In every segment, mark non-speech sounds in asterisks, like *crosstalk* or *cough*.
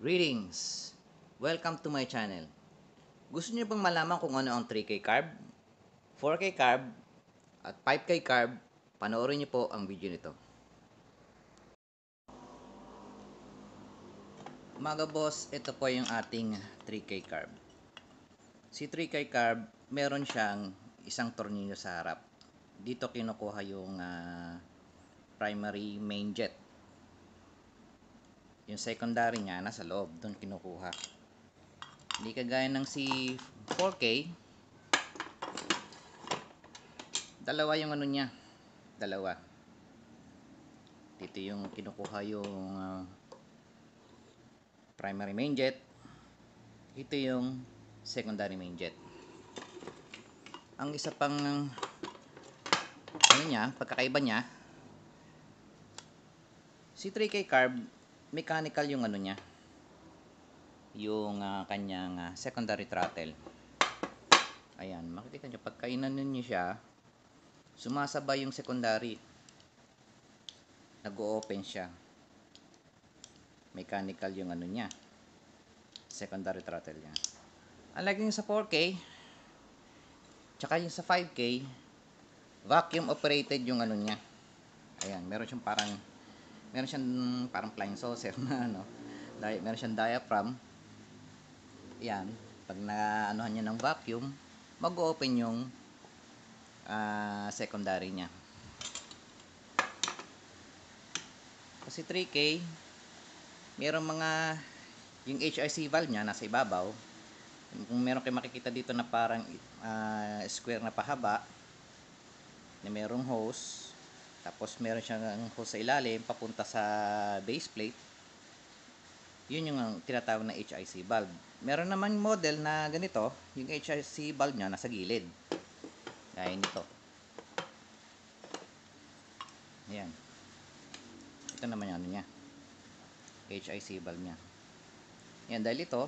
Greetings! Welcome to my channel. Gusto niyo bang malaman kung ano ang 3K carb, 4K carb, at 5K carb? Panoorin niyo po ang video nito. Mga boss, ito po yung ating 3K carb. Si 3K carb, meron siyang isang tornilyo sa harap. Dito kinukuha yung uh, primary main jet yung secondary niya, nasa loob. Doon kinukuha. Hindi kagaya ng si 4K. Dalawa yung ano niya. Dalawa. Dito yung kinukuha yung uh, primary main jet. Ito yung secondary main jet. Ang isa pang ano niya, pagkakaiba niya, si 3K carb mechanical yung ano niya. Yung uh, kanyang uh, secondary throttle. Ayan, makikita nyo, pagkainan niyo siya, sumasabay yung secondary. Nag-open siya. Mechanical yung ano niya. Secondary throttle niya. Ang yung sa 4K, tsaka yung sa 5K, vacuum operated yung ano niya. Ayan, meron siyang parang meron siyang parang flying saucer na ano di- meron siyang diaphragm yan pag naanuhan niya ng vacuum mag-open yung uh, secondary niya kasi 3K merong mga yung HRC valve niya nasa ibabaw kung meron kayo makikita dito na parang uh, square na pahaba na merong hose tapos meron siyang hose sa ilalim papunta sa base plate. Yun yung tinatawag na HIC valve. Meron naman model na ganito, yung HIC valve niya nasa gilid. Gaya nito. Ayan. Ito naman yung ano niya. HIC valve niya. Ayan, dahil ito,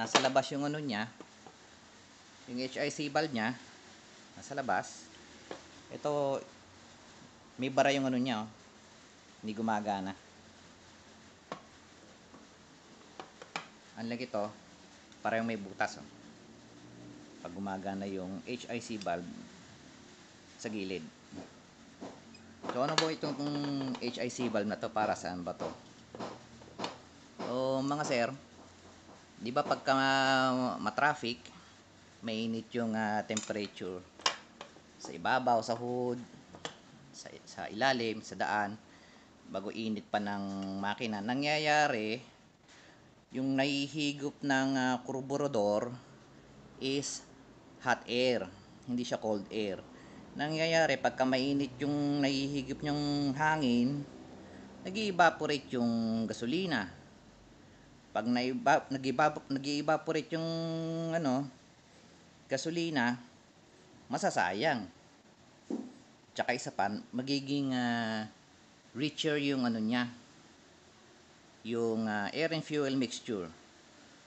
nasa labas yung ano niya, yung HIC valve niya, nasa labas. Ito, may bara yung ano niya, oh. Hindi gumagana. Ang lagi to, para yung may butas, oh. Pag gumagana yung HIC valve sa gilid. So, ano po itong HIC valve na to para saan ba to? So, mga sir, di ba pagka ma-traffic, mainit yung uh, temperature sa ibabaw, sa hood, sa, sa ilalim, sa daan, bago init pa ng makina. Nangyayari, yung naihigop ng uh, ah, kurburador is hot air, hindi siya cold air. Nangyayari, pagka mainit yung nahihigop yung hangin, nag-evaporate yung gasolina. Pag nag-evaporate yung ano, gasolina, masasayang Tsaka isa pa, magiging uh, richer yung ano niya, yung uh, air and fuel mixture.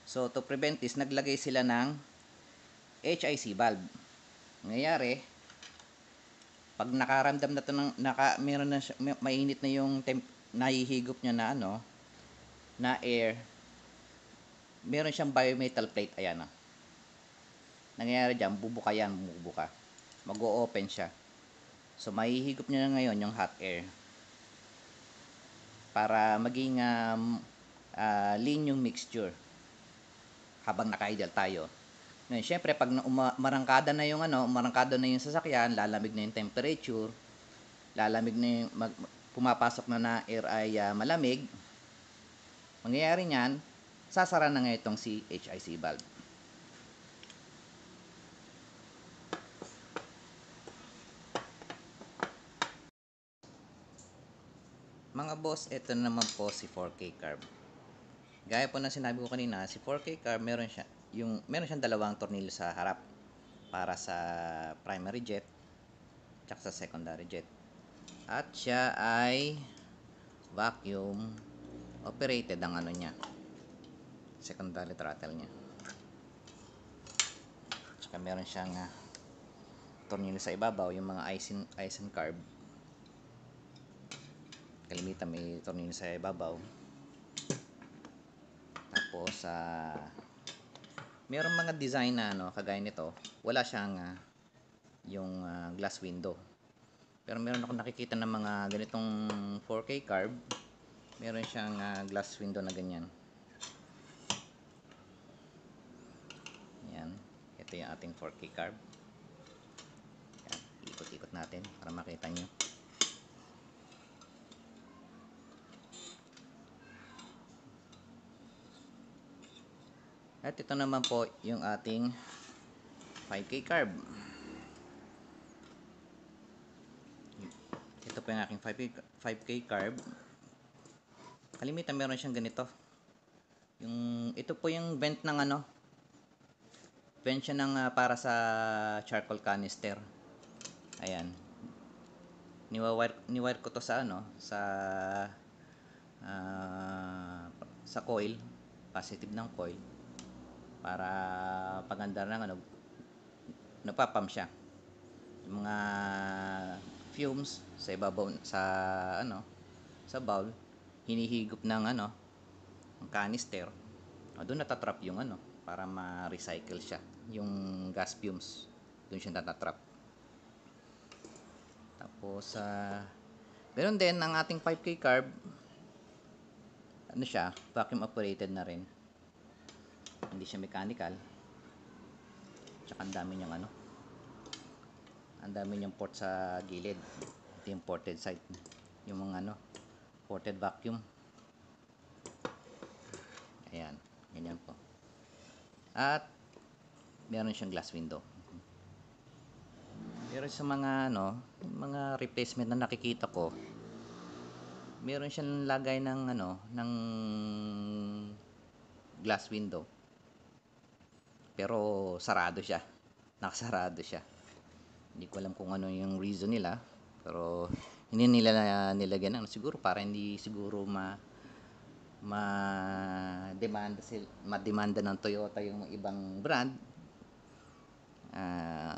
So, to prevent this, naglagay sila ng HIC valve. Nangyayari, pag nakaramdam na to ng, naka, meron na, siya, may, mainit na yung temp, nahihigop niya na ano, na air, meron siyang biometal plate, ayan o. Ah. Nangyayari dyan, bubuka yan, bubuka. Mag-o-open siya. So, maihigop nyo na ngayon yung hot air para maging um, uh, lean yung mixture habang naka-idle tayo. Ngayon, syempre, pag umarangkada na yung ano, marangkada na yung sasakyan, lalamig na yung temperature, lalamig na yung, mag, pumapasok na na air ay uh, malamig, mangyayari niyan, sasara na ngayon itong CHIC valve. Mga boss, ito naman po si 4K carb. Gaya po ng sinabi ko kanina, si 4K carb meron siya yung meron siyang dalawang tornilyo sa harap para sa primary jet at sa secondary jet. At siya ay vacuum operated ang ano niya. Secondary throttle niya. Tsaka meron siyang uh, ah, tornilyo sa ibabaw, yung mga icing, icing carb kalimitan may tornilyo sa ibabaw tapos sa uh, meron mga design na ano kagaya nito wala siyang uh, yung uh, glass window pero meron ako nakikita ng mga ganitong 4K carb meron siyang uh, glass window na ganyan yan ito yung ating 4K carb ikot-ikot natin para makita nyo At ito naman po yung ating 5K carb. Ito po yung aking 5K, 5K carb. Kalimitan meron siyang ganito. Yung, ito po yung vent ng ano. Vent siya ng, uh, para sa charcoal canister. Ayan. Niwawire, niwire ko to sa ano, sa uh, sa coil, positive ng coil para paganda ng ano nagpapam siya yung mga fumes sa ibabaw sa ano sa bowl hinihigop ng ano ang canister o, doon natatrap yung ano para ma-recycle siya yung gas fumes doon siya natatrap tapos sa uh, meron din ang ating 5k carb ano siya vacuum operated na rin hindi siya mechanical tsaka ang dami niyang ano ang dami niyang port sa gilid ito yung ported side yung mga ano ported vacuum ayan ganyan po at meron siyang glass window pero sa mga ano mga replacement na nakikita ko meron siyang lagay ng ano ng glass window pero sarado siya. Nakasarado siya. Hindi ko alam kung ano yung reason nila. Pero hindi nila nilagyan ng siguro para hindi siguro ma ma demanda sil ma demanda ng Toyota yung ibang brand uh,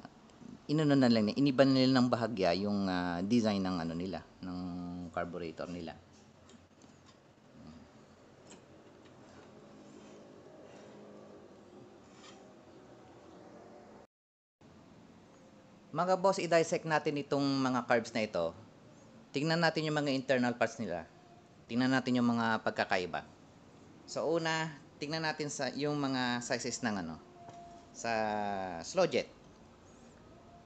inano na lang iniba nila ng bahagya yung uh, design ng ano nila ng carburetor nila Mga boss, i-dissect natin itong mga carbs na ito. Tingnan natin yung mga internal parts nila. Tingnan natin yung mga pagkakaiba. So una, tingnan natin sa yung mga sizes ng ano sa slow jet.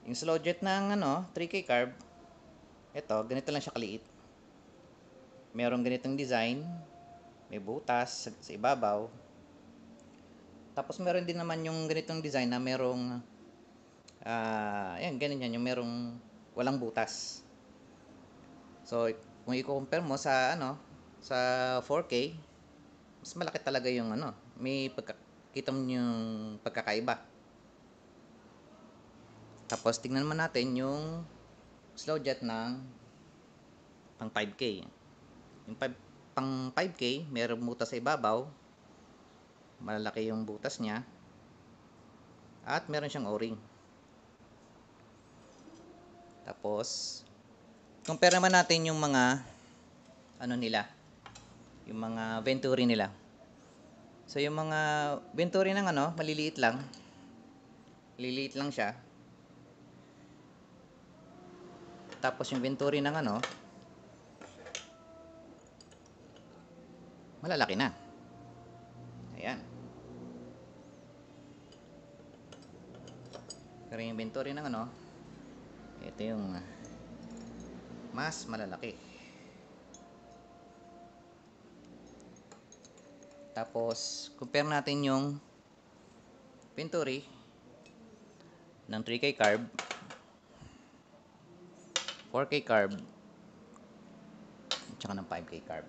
Yung slow jet ng ano, 3K carb, ito, ganito lang siya kaliit. Merong ganitong design, may butas sa, sa ibabaw. Tapos meron din naman yung ganitong design na merong uh, ah, ayan, ganun yan, yung merong walang butas. So, kung i-compare mo sa, ano, sa 4K, mas malaki talaga yung, ano, may pagka, mo yung pagkakaiba. Tapos, tingnan naman natin yung slow jet ng pang 5K. Yung pang 5K, merong butas sa ibabaw. Malalaki yung butas niya. At meron siyang o-ring. Tapos, compare naman natin yung mga, ano nila, yung mga Venturi nila. So, yung mga Venturi ng ano, maliliit lang. Maliliit lang siya. Tapos, yung Venturi ng ano, malalaki na. Ayan. Pero yung Venturi ng ano, ito yung mas malalaki tapos compare natin yung Venturi ng 3K carb 4K carb at saka ng 5K carb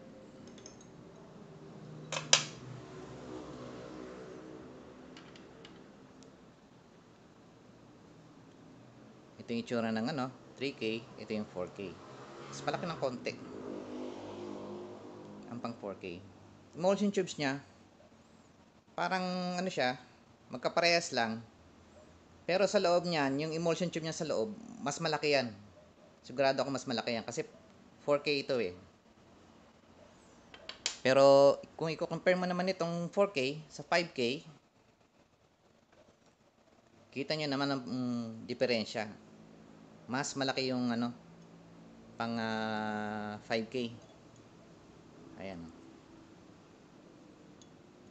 ito yung itsura ng ano 3K ito yung 4K mas palaki ng konti ang pang 4K emulsion tubes niya parang ano siya magkaparehas lang pero sa loob niyan yung emulsion tube niya sa loob mas malaki yan sigurado ako mas malaki yan kasi 4K ito eh pero kung i-compare mo naman itong 4K sa 5K kita nyo naman ang mm, diferensya mas malaki yung ano pang uh, ah, 5k ayan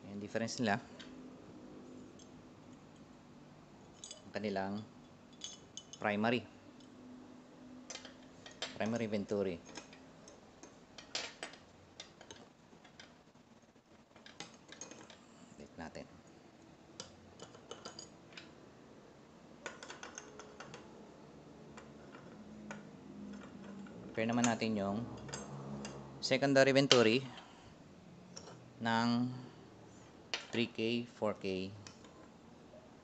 ayan difference nila ang kanilang primary primary venturi Compare naman natin yung secondary Venturi ng 3K, 4K,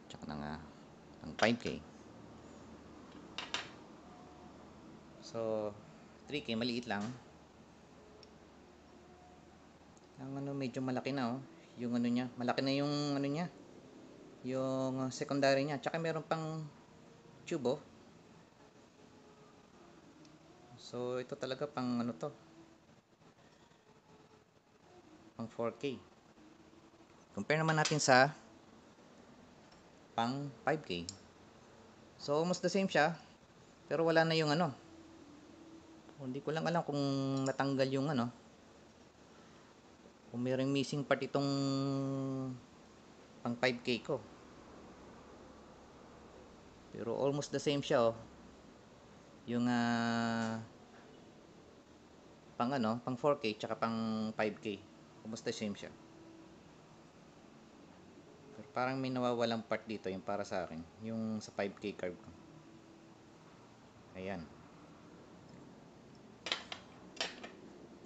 tsaka ng, uh, ng 5K. So, 3K, maliit lang. Ang ano, medyo malaki na oh. Yung ano niya, malaki na yung ano niya. Yung secondary niya. Tsaka meron pang tubo. So ito talaga pang ano to? Pang 4K. Compare naman natin sa pang 5K. So almost the same siya, pero wala na yung ano. Hindi ko lang alam kung natanggal yung ano. Kung mayroong missing part itong pang 5K ko. Pero almost the same siya oh. Yung uh, pang ano, pang 4K tsaka pang 5K. Kumusta the same siya. Pero parang may nawawalang part dito yung para sa akin, yung sa 5K curve ko. Ayan.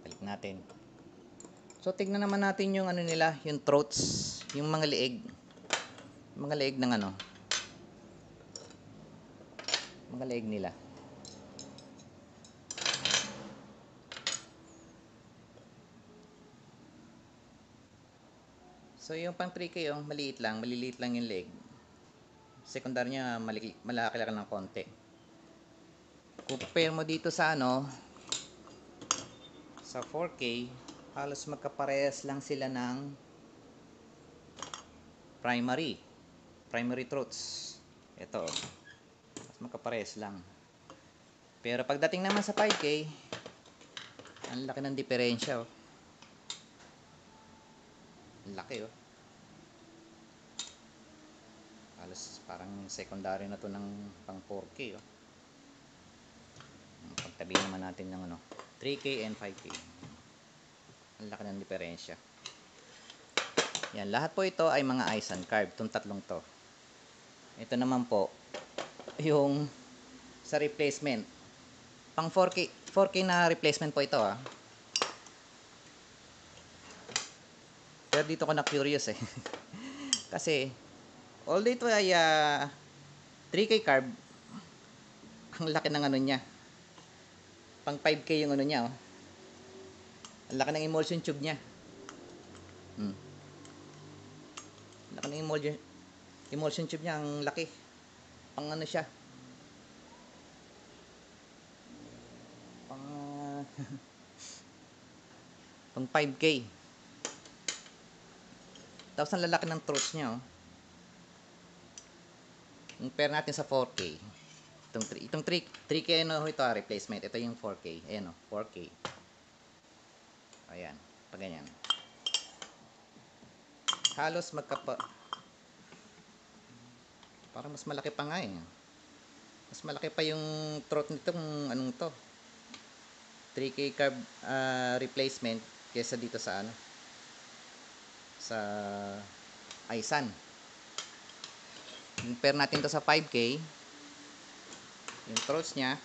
Balik natin. So tignan naman natin yung ano nila, yung throats, yung mga leeg. Mga leeg ng ano. Mga leeg nila. So yung pang 3K yung maliit lang, maliliit lang yung leg. Secondary niya malaki, malaki lang ng konti. Compare mo dito sa ano sa 4K, halos magkaparehas lang sila ng primary. Primary throats. Ito. Mas magkaparehas lang. Pero pagdating naman sa 5K, ang laki ng diferensya oh. Ang laki oh. Alas parang secondary na to ng pang 4K oh. Hmm, pagtabi naman natin ng ano, 3K and 5K. Ang laki ng diferensya. Yan, lahat po ito ay mga Aisan carb, tong tatlong to. Ito naman po, yung sa replacement. Pang 4K, 4K na replacement po ito ah. Pero dito ko na curious eh. *laughs* Kasi all dito ay uh, ah, 3k carb. Ang laki ng ano niya. Pang 5k yung ano niya oh. Ang laki ng emulsion tube niya. Hmm. Ang laki ng emulsion emulsion tube niya, ang laki. Pang ano siya? Pang uh, *laughs* pang 5k. Tapos ang lalaki ng throat niya, oh. Compare natin sa 4K. Itong, itong 3, 3K, ano, ito, ah, replacement. Ito yung 4K. Ayan, oh, 4K. Ayan, pag ganyan. Halos magkapa... Parang mas malaki pa nga, eh. Mas malaki pa yung throat nitong, anong to. 3K carb uh, replacement kesa dito sa ano sa ISAN. Compare natin to sa 5K. Yung throws niya.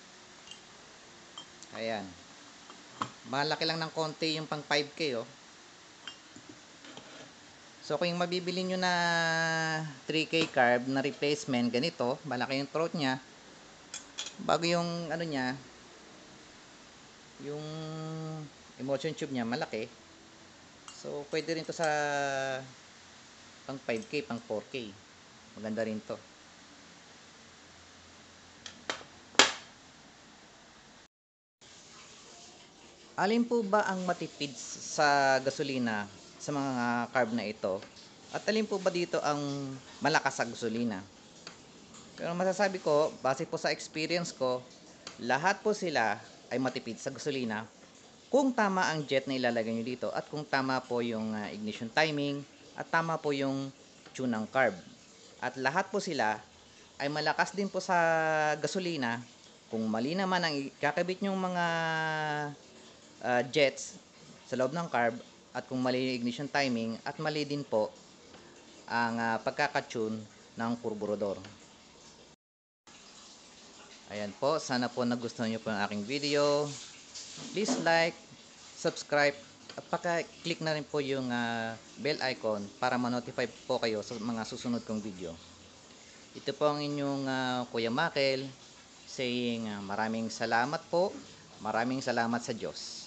Ayan. Malaki lang ng konti yung pang 5K oh. So kung yung mabibili nyo na 3K carb na replacement, ganito, malaki yung throat niya. Bago yung ano niya, yung emulsion tube niya malaki. So, pwede rin to sa pang 5K, pang 4K. Maganda rin to. Alin po ba ang matipid sa gasolina sa mga carb na ito? At alin po ba dito ang malakas sa gasolina? Pero masasabi ko, base po sa experience ko, lahat po sila ay matipid sa gasolina kung tama ang jet na ilalagay nyo dito at kung tama po yung uh, ignition timing at tama po yung tune ng carb. At lahat po sila ay malakas din po sa gasolina. Kung mali naman ang kakabit yung mga uh, jets sa loob ng carb at kung mali yung ignition timing at mali din po ang uh, pagkakatune ng kurburador. Ayan po, sana po nagustuhan nyo po ang aking video please like, subscribe, at paka-click na rin po yung uh, bell icon para ma-notify po kayo sa mga susunod kong video. Ito po ang inyong uh, Kuya Makel saying uh, maraming salamat po, maraming salamat sa Diyos.